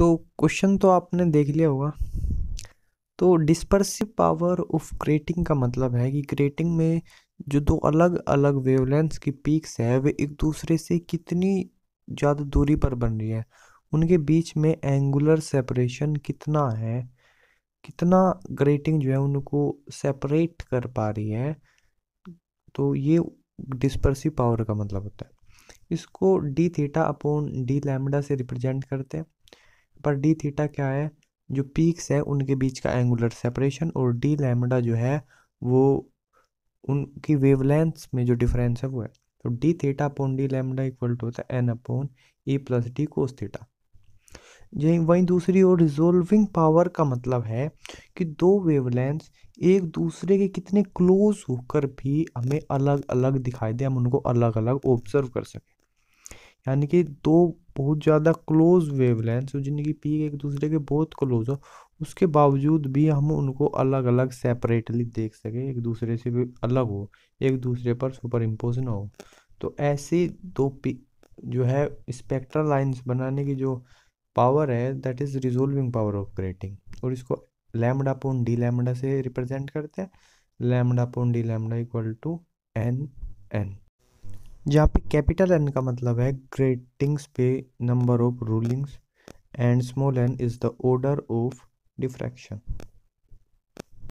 तो क्वेश्चन तो आपने देख लिया होगा तो डिस्पर्सिव पावर ऑफ क्रेटिंग का मतलब है कि क्रेटिंग में जो दो अलग अलग वेवलेंस की पीक्स है वे एक दूसरे से कितनी ज़्यादा दूरी पर बन रही है उनके बीच में एंगुलर सेपरेशन कितना है कितना ग्रेटिंग जो है उनको सेपरेट कर पा रही है तो ये डिस्पर्सिव पावर का मतलब होता है इसको d theta upon d lambda से रिप्रेजेंट करते हैं पर डी थीटा क्या है जो पीक्स है उनके बीच का एंगुलर सेपरेशन और डी लैमडा जो है वो उनकी वेवलेंथ में जो डिफरेंस है वो है तो d theta upon d lambda equal to होता है n upon e plus d cos theta यही वहीं दूसरी ओर रिजोल्विंग पावर का मतलब है कि दो वेवलेंथ एक दूसरे के कितने क्लोज होकर भी हमें अलग अलग दिखाई दे हम उनको अलग अलग ऑब्जर्व कर सकें यानी कि दो बहुत ज़्यादा क्लोज वेवलेंथ जिनकी पीक एक दूसरे के बहुत क्लोज हो उसके बावजूद भी हम उनको अलग अलग सेपरेटली देख सकें एक दूसरे से भी अलग हो एक दूसरे पर सुपर इम्पोज ना हो तो ऐसे दो पी जो है स्पेक्ट्रल लाइंस बनाने की जो पावर है that is resolving power of grating और इसको लैमडा पोन डी लैमडा से रिप्रेजेंट करते हैं lambda upon d lambda equal to n n जहाँ पे कैपिटल एन का मतलब है ग्रेटिंग्स पे number of rulings and small n is the order of diffraction